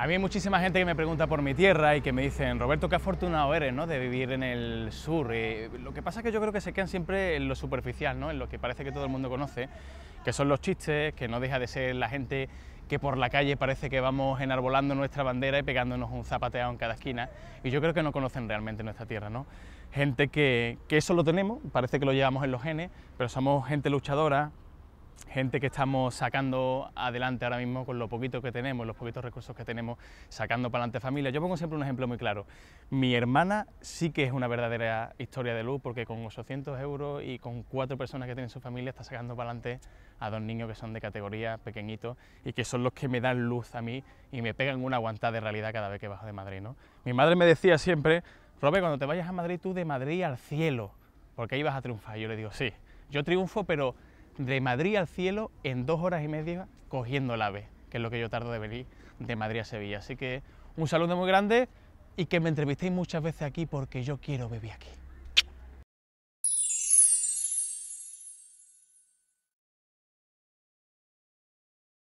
A mí hay muchísima gente que me pregunta por mi tierra y que me dicen, Roberto, qué afortunado eres ¿no? de vivir en el sur. Eh, lo que pasa es que yo creo que se quedan siempre en lo superficial, ¿no? en lo que parece que todo el mundo conoce, que son los chistes, que no deja de ser la gente que por la calle parece que vamos enarbolando nuestra bandera y pegándonos un zapateado en cada esquina. Y yo creo que no conocen realmente nuestra tierra, ¿no? Gente que, que eso lo tenemos, parece que lo llevamos en los genes, pero somos gente luchadora, gente que estamos sacando adelante ahora mismo con lo poquito que tenemos, los poquitos recursos que tenemos, sacando para adelante familia. Yo pongo siempre un ejemplo muy claro. Mi hermana sí que es una verdadera historia de luz porque con 800 euros y con cuatro personas que tienen su familia está sacando para adelante a dos niños que son de categoría pequeñitos y que son los que me dan luz a mí y me pegan una aguantada de realidad cada vez que bajo de Madrid. ¿no? Mi madre me decía siempre, Robe, cuando te vayas a Madrid, tú de Madrid al cielo, porque ahí vas a triunfar. yo le digo, sí, yo triunfo, pero de Madrid al cielo en dos horas y media cogiendo el AVE, que es lo que yo tardo de venir de Madrid a Sevilla. Así que un saludo muy grande y que me entrevistéis muchas veces aquí porque yo quiero vivir aquí.